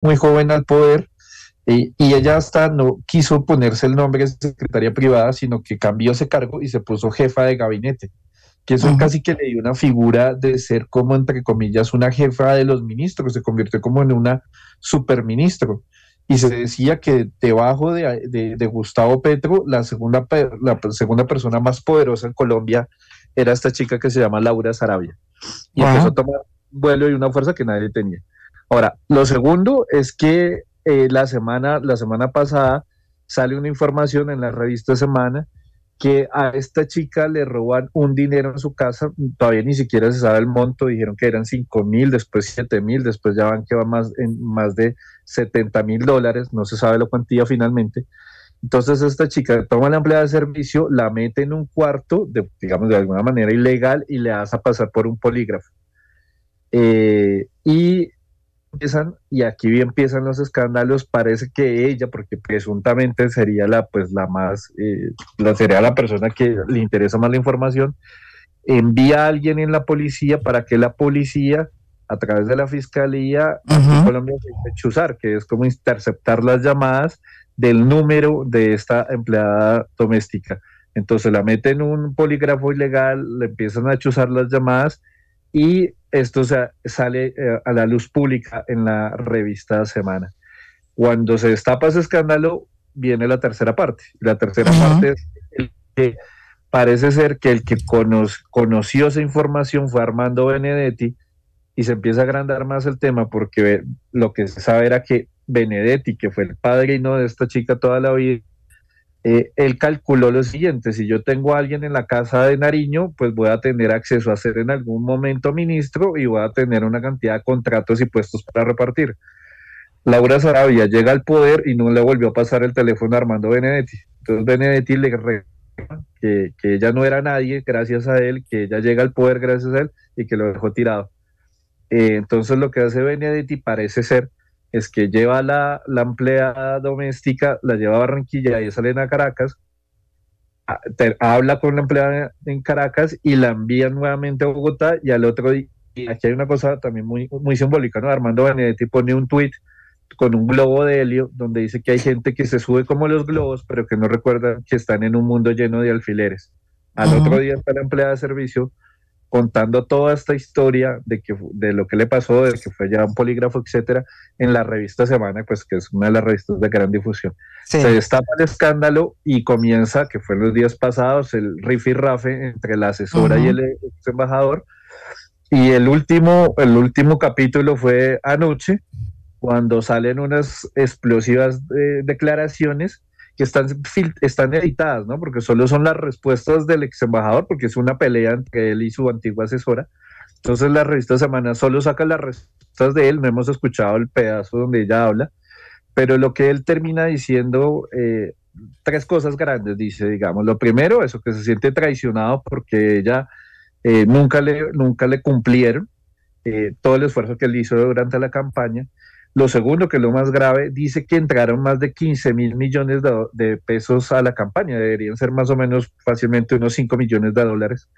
muy joven al poder eh, y ella hasta no quiso ponerse el nombre de secretaria privada, sino que cambió ese cargo y se puso jefa de gabinete, que eso casi que le dio una figura de ser como, entre comillas, una jefa de los ministros, se convirtió como en una superministro. Y se decía que debajo de, Gustavo Petro, la segunda, la segunda persona más poderosa en Colombia era esta chica que se llama Laura Sarabia. Y empezó a tomar vuelo y una fuerza que nadie tenía. Ahora, lo segundo es que eh, la, semana, la semana pasada sale una información en la revista Semana que a esta chica le roban un dinero en su casa, todavía ni siquiera se sabe el monto, dijeron que eran 5 mil, después 7 mil, después ya van que va más, en más de 70 mil dólares, no se sabe la cuantía finalmente. Entonces esta chica toma la empleada de servicio, la mete en un cuarto, digamos de alguna manera ilegal, y le hace pasar por un polígrafo. Eh, y empiezan, y aquí empiezan los escándalos, parece que ella, porque presuntamente sería la, pues, la más, eh, la, sería la persona que le interesa más la información, envía a alguien en la policía para que la policía, a través de la fiscalía, en Colombia chuzar, que es como interceptar las llamadas del número de esta empleada doméstica. Entonces la meten un polígrafo ilegal, le empiezan a chuzar las llamadas y esto sale eh, a la luz pública en la revista Semana. Cuando se destapa ese escándalo, viene la tercera parte. La tercera parte es que parece ser que el que conoció esa información fue Armando Benedetti y se empieza a agrandar más el tema porque lo que se sabe era que Benedetti, que fue el padre y no de esta chica toda la vida, eh, él calculó lo siguiente, si yo tengo a alguien en la casa de Nariño, pues voy a tener acceso a ser en algún momento ministro y voy a tener una cantidad de contratos y puestos para repartir. Laura Sarabia llega al poder y no le volvió a pasar el teléfono a Armando Benedetti. Entonces Benedetti le reclama que, ella no era nadie gracias a él, que ella llega al poder gracias a él y que lo dejó tirado. Eh, entonces lo que hace Benedetti parece ser es que lleva la, la empleada doméstica, la lleva a Barranquilla y salen a Caracas, habla con la empleada en Caracas y la envían nuevamente a Bogotá y al otro día, aquí hay una cosa también muy, muy simbólica, ¿no? Armando Benedetti pone un tuit con un globo de helio donde dice que hay gente que se sube como los globos, pero que no recuerda que están en un mundo lleno de alfileres. Al otro día está la empleada de servicio contando toda esta historia de, que, de lo que le pasó, de que fue ya un polígrafo, etcétera, en la revista Semana, pues que es una de las revistas de gran difusión. Se destapa el escándalo y comienza, que fue los días pasados, el rifirrafe entre la asesora y el ex embajador. Y el último, el último capítulo fue anoche, cuando salen unas explosivas eh, declaraciones que están, editadas, ¿no? Porque solo son las respuestas del ex embajador, porque es una pelea entre él y su antigua asesora. Entonces la revista Semana solo saca las respuestas de él, no hemos escuchado el pedazo donde ella habla, pero lo que él termina diciendo, eh, tres cosas grandes, dice, digamos. Lo primero, eso que se siente traicionado porque ella eh, nunca, le, nunca le cumplieron eh, todo el esfuerzo que él hizo durante la campaña. Lo segundo, que es lo más grave, dice que entraron más de 15 mil millones de, pesos a la campaña, deberían ser más o menos fácilmente unos 5 millones de dólares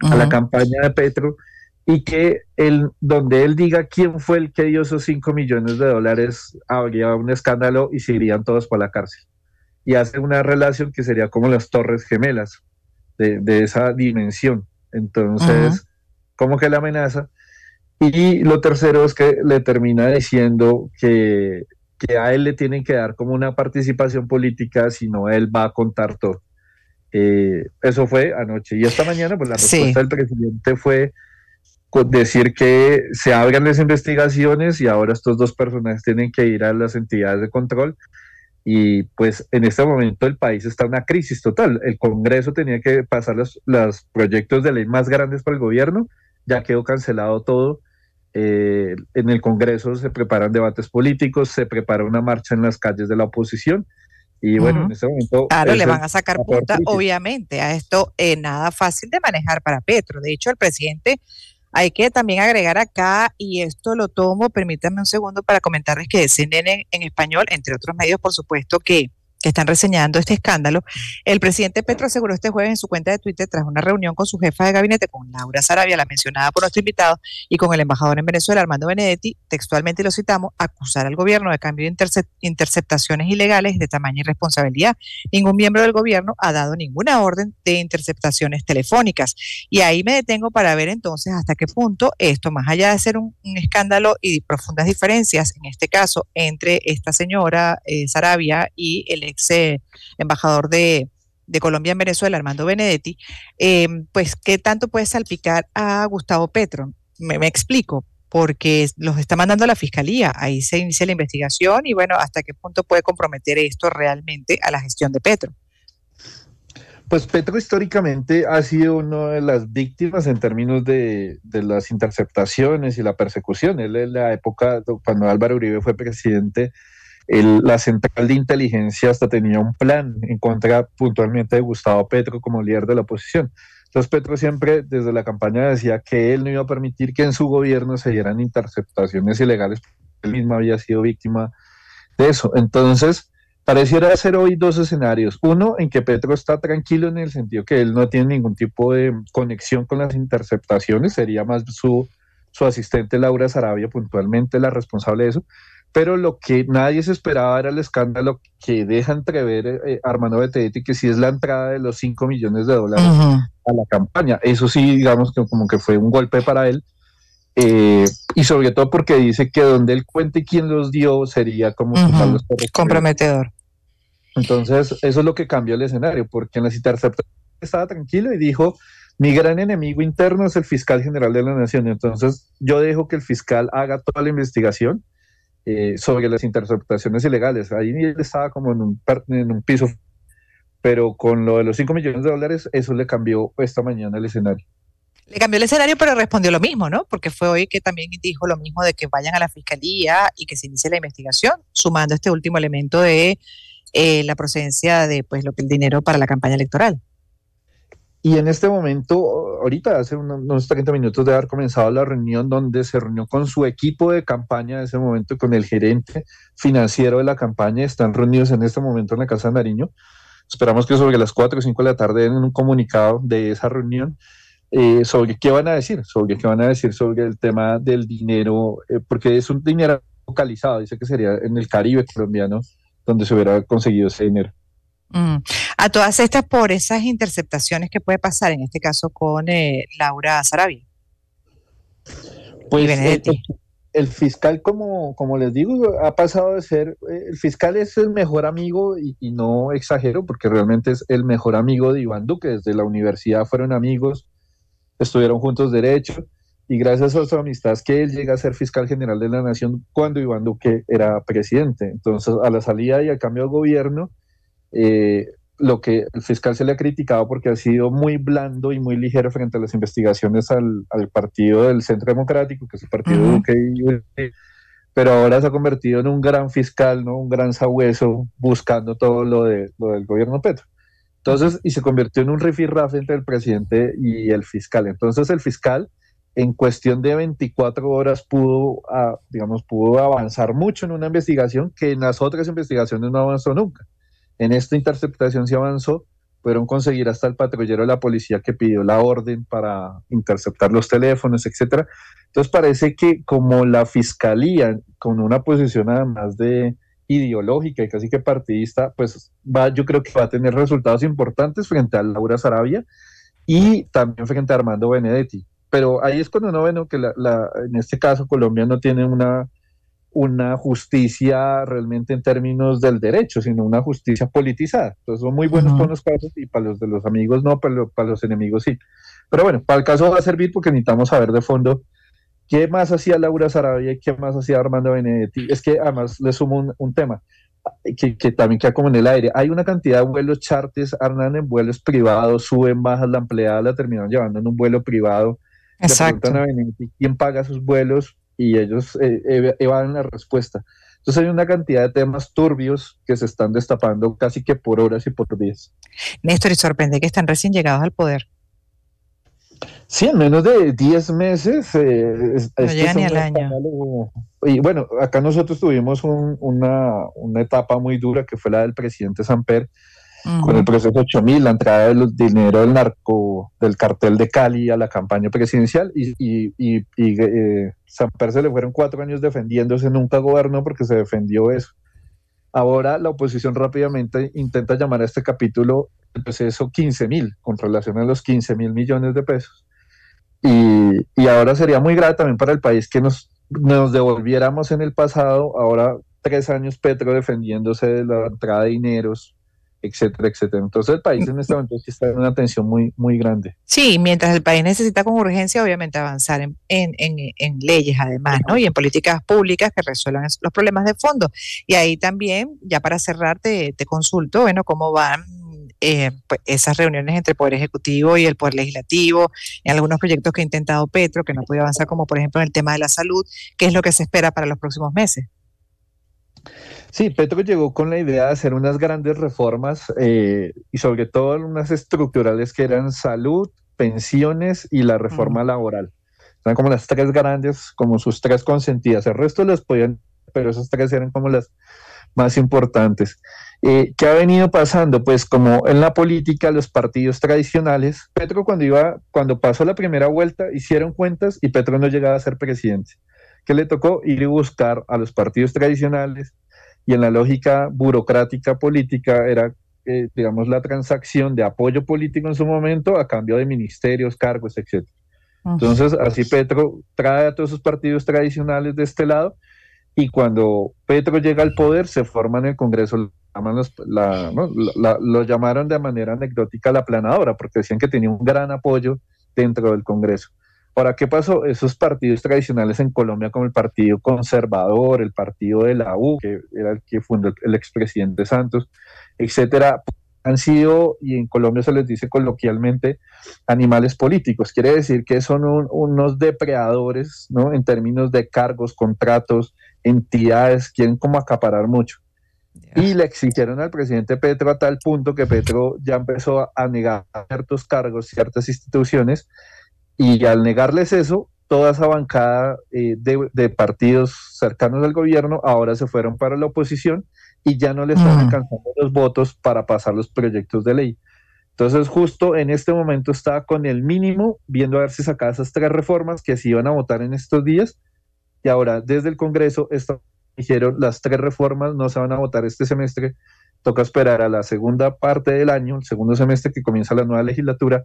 a la campaña de Petro, y que donde él diga quién fue el que dio esos 5 millones de dólares, habría un escándalo y se irían todos para la cárcel. Y hace una relación que sería como las torres gemelas, de, esa dimensión. Entonces, ¿cómo que la amenaza? Y lo tercero es que le termina diciendo que, a él le tienen que dar como una participación política, si no él va a contar todo. Eh, eso fue anoche. Y esta mañana, pues la respuesta del presidente fue decir que se hagan las investigaciones y ahora estos dos personajes tienen que ir a las entidades de control. Y pues en este momento el país está en una crisis total. El Congreso tenía que pasar los, los proyectos de ley más grandes para el gobierno, ya quedó cancelado todo. Eh, en el Congreso se preparan debates políticos, se prepara una marcha en las calles de la oposición. Y bueno, en ese momento. Claro, le van a sacar punta, obviamente, a esto eh, nada fácil de manejar para Petro. De hecho, el presidente, hay que también agregar acá, y esto lo tomo, permítanme un segundo para comentarles que CNN en español, entre otros medios, por supuesto, que que están reseñando este escándalo, el presidente Petro aseguró este jueves en su cuenta de Twitter tras una reunión con su jefa de gabinete, con Laura Sarabia, la mencionada por nuestro invitado, y con el embajador en Venezuela, Armando Benedetti, textualmente lo citamos, acusar al gobierno de cambio de interceptaciones ilegales de tamaño y responsabilidad. Ningún miembro del gobierno ha dado ninguna orden de interceptaciones telefónicas. Y ahí me detengo para ver entonces hasta qué punto esto, más allá de ser un, escándalo y profundas diferencias, en este caso, entre esta señora eh, Sarabia y el ex eh, embajador de, Colombia en Venezuela, Armando Benedetti, em, pues qué tanto puede salpicar a Gustavo Petro. Me, explico, porque los está mandando la fiscalía, ahí se inicia la investigación y bueno, hasta qué punto puede comprometer esto realmente a la gestión de Petro. Pues Petro históricamente ha sido una de las víctimas en términos de, de las interceptaciones y la persecución. Él en la época, cuando Álvaro Uribe fue presidente, la central de inteligencia hasta tenía un plan en contra puntualmente de Gustavo Petro como líder de la oposición. Entonces Petro siempre desde la campaña decía que él no iba a permitir que en su gobierno se dieran interceptaciones ilegales, porque él mismo había sido víctima de eso. Entonces, pareciera ser hoy dos escenarios. Uno, en que Petro está tranquilo en el sentido que él no tiene ningún tipo de conexión con las interceptaciones, sería más su, su asistente Laura Sarabia puntualmente la responsable de eso pero lo que nadie se esperaba era el escándalo que deja entrever eh, eh Armando Benedetti, que sí es la entrada de los 5 millones de dólares a la campaña. Eso sí, digamos que como que fue un golpe para él. Eh, y sobre todo porque dice que donde él cuente quién los dio sería como comprometedor. Entonces, eso es lo que cambió el escenario, porque en la cita estaba tranquilo y dijo, mi gran enemigo interno es el fiscal general de la nación, entonces yo dejo que el fiscal haga toda la investigación eh, sobre las interceptaciones ilegales. Ahí él estaba como en un, en un piso, pero con lo de los 5 millones de dólares, eso le cambió esta mañana el escenario. Le cambió el escenario, pero respondió lo mismo, ¿no? Porque fue hoy que también dijo lo mismo de que vayan a la fiscalía y que se inicie la investigación, sumando este último elemento de eh, la procedencia de pues lo que el dinero para la campaña electoral. Y en este momento ahorita, hace unos, 30 minutos de haber comenzado la reunión donde se reunió con su equipo de campaña en ese momento, con el gerente financiero de la campaña, están reunidos en este momento en la Casa de Nariño. Esperamos que sobre las 4 o 5 de la tarde en un comunicado de esa reunión. Eh, sobre qué van a decir, sobre qué van a decir sobre el tema del dinero, eh, porque es un dinero localizado, dice que sería en el Caribe colombiano donde se hubiera conseguido ese dinero. Mm a todas estas por esas interceptaciones que puede pasar, en este caso con eh, Laura Sarabia. Pues, eh, el fiscal, como, como les digo, ha pasado de ser, eh, el fiscal es el mejor amigo, y, no exagero, porque realmente es el mejor amigo de Iván Duque, desde la universidad fueron amigos, estuvieron juntos derecho, y gracias a su amistad que él llega a ser fiscal general de la nación cuando Iván Duque era presidente. Entonces, a la salida y al cambio de gobierno, eh, lo que el fiscal se le ha criticado porque ha sido muy blando y muy ligero frente a las investigaciones al, partido del Centro Democrático, que es el partido de pero ahora se ha convertido en un gran fiscal, ¿no? un gran sabueso buscando todo lo, de, lo del gobierno Petro. Entonces, y se convirtió en un rifirrafe entre el presidente y el fiscal. Entonces, el fiscal en cuestión de 24 horas pudo, ah, digamos, pudo avanzar mucho en una investigación que en las otras investigaciones no avanzó nunca. En esta interceptación se avanzó, pudieron conseguir hasta el patrullero de la policía que pidió la orden para interceptar los teléfonos, etcétera. Entonces parece que como la fiscalía, con una posición además de ideológica y casi que partidista, pues va, yo creo que va a tener resultados importantes frente a Laura Sarabia y también frente a Armando Benedetti. Pero ahí es cuando no ve que la, en este caso Colombia no tiene una una justicia realmente en términos del derecho, sino una justicia politizada. Entonces son muy buenos con para los casos y para los de los amigos no, pero para los enemigos sí. Pero bueno, para el caso va a servir porque necesitamos saber de fondo qué más hacía Laura Sarabia y qué más hacía Armando Benedetti. Es que además le sumo un, tema que, que, también queda como en el aire. Hay una cantidad de vuelos chartes, Hernán en vuelos privados, suben, bajan la empleada, la terminan llevando en un vuelo privado. Exacto. quién paga sus vuelos y ellos eh, eh, evaden la respuesta. Entonces hay una cantidad de temas turbios que se están destapando casi que por horas y por días. Néstor, y sorprende que están recién llegados al poder. Sí, en menos de 10 meses. Eh, no este llega ni al año. Y bueno, acá nosotros tuvimos una, una etapa muy dura que fue la del presidente Samper, con el proceso 8000, la entrada del dinero del narco, del cartel de Cali a la campaña presidencial y, y, y, y eh, San Perse le fueron cuatro años defendiéndose, nunca gobernó porque se defendió eso. Ahora la oposición rápidamente intenta llamar a este capítulo el proceso 15.000 con relación a los 15.000 millones de pesos. Y, y, ahora sería muy grave también para el país que nos, nos devolviéramos en el pasado, ahora tres años Petro defendiéndose de la entrada de dineros etcétera, etcétera. Entonces el país en este momento está en una tensión muy, muy grande. Sí, mientras el país necesita con urgencia, obviamente, avanzar en, en, en, leyes además, ¿no? Y en políticas públicas que resuelvan los problemas de fondo. Y ahí también, ya para cerrar, te, consulto, bueno, cómo van eh, pues, esas reuniones entre el Poder Ejecutivo y el Poder Legislativo, en algunos proyectos que ha intentado Petro, que no puede avanzar, como por ejemplo en el tema de la salud, ¿qué es lo que se espera para los próximos meses? Sí, Petro llegó con la idea de hacer unas grandes reformas eh, y sobre todo unas estructurales que eran salud, pensiones y la reforma laboral. Eran como las tres grandes, como sus tres consentidas. El resto las podían, pero esas tres eran como las más importantes. Eh, ¿Qué ha venido pasando? Pues como en la política, los partidos tradicionales, Petro cuando iba, cuando pasó la primera vuelta, hicieron cuentas y Petro no llegaba a ser presidente. ¿Qué le tocó? Ir y buscar a los partidos tradicionales, y en la lógica burocrática política era, eh, digamos, la transacción de apoyo político en su momento a cambio de ministerios, cargos, etc. Entonces, así Petro trae a todos sus partidos tradicionales de este lado y cuando Petro llega al poder se forma en el Congreso, lo llamaron de manera anecdótica la planadora porque decían que tenía un gran apoyo dentro del Congreso. Ahora, ¿qué pasó? Esos partidos tradicionales en Colombia, como el Partido Conservador, el Partido de la U, que era el que fundó el expresidente Santos, etcétera, han sido, y en Colombia se les dice coloquialmente, animales políticos. Quiere decir que son unos depredadores, ¿no? En términos de cargos, contratos, entidades, quieren como acaparar mucho. Y le exigieron al presidente Petro a tal punto que Petro ya empezó a negar ciertos cargos, ciertas instituciones, y al negarles eso, toda esa bancada eh, de, partidos cercanos al gobierno ahora se fueron para la oposición y ya no les están mm. alcanzando los votos para pasar los proyectos de ley. Entonces, justo en este momento estaba con el mínimo, viendo a ver si sacaba esas tres reformas que se iban a votar en estos días. Y ahora, desde el Congreso, dijeron las tres reformas no se van a votar este semestre. Toca esperar a la segunda parte del año, el segundo semestre que comienza la nueva legislatura,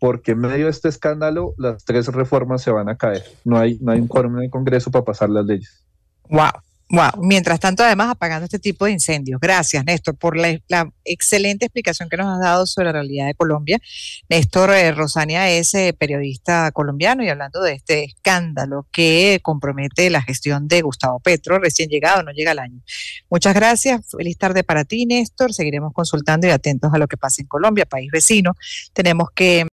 porque en medio de este escándalo las tres reformas se van a caer. No hay, no hay un quórum en el Congreso para pasar las leyes. Wow. Wow, mientras tanto, además apagando este tipo de incendios. Gracias, Néstor, por la, excelente explicación que nos has dado sobre la realidad de Colombia. Néstor eh, Rosania es eh, periodista colombiano y hablando de este escándalo que compromete la gestión de Gustavo Petro, recién llegado, no llega al año. Muchas gracias, feliz tarde para ti, Néstor. Seguiremos consultando y atentos a lo que pasa en Colombia, país vecino. Tenemos que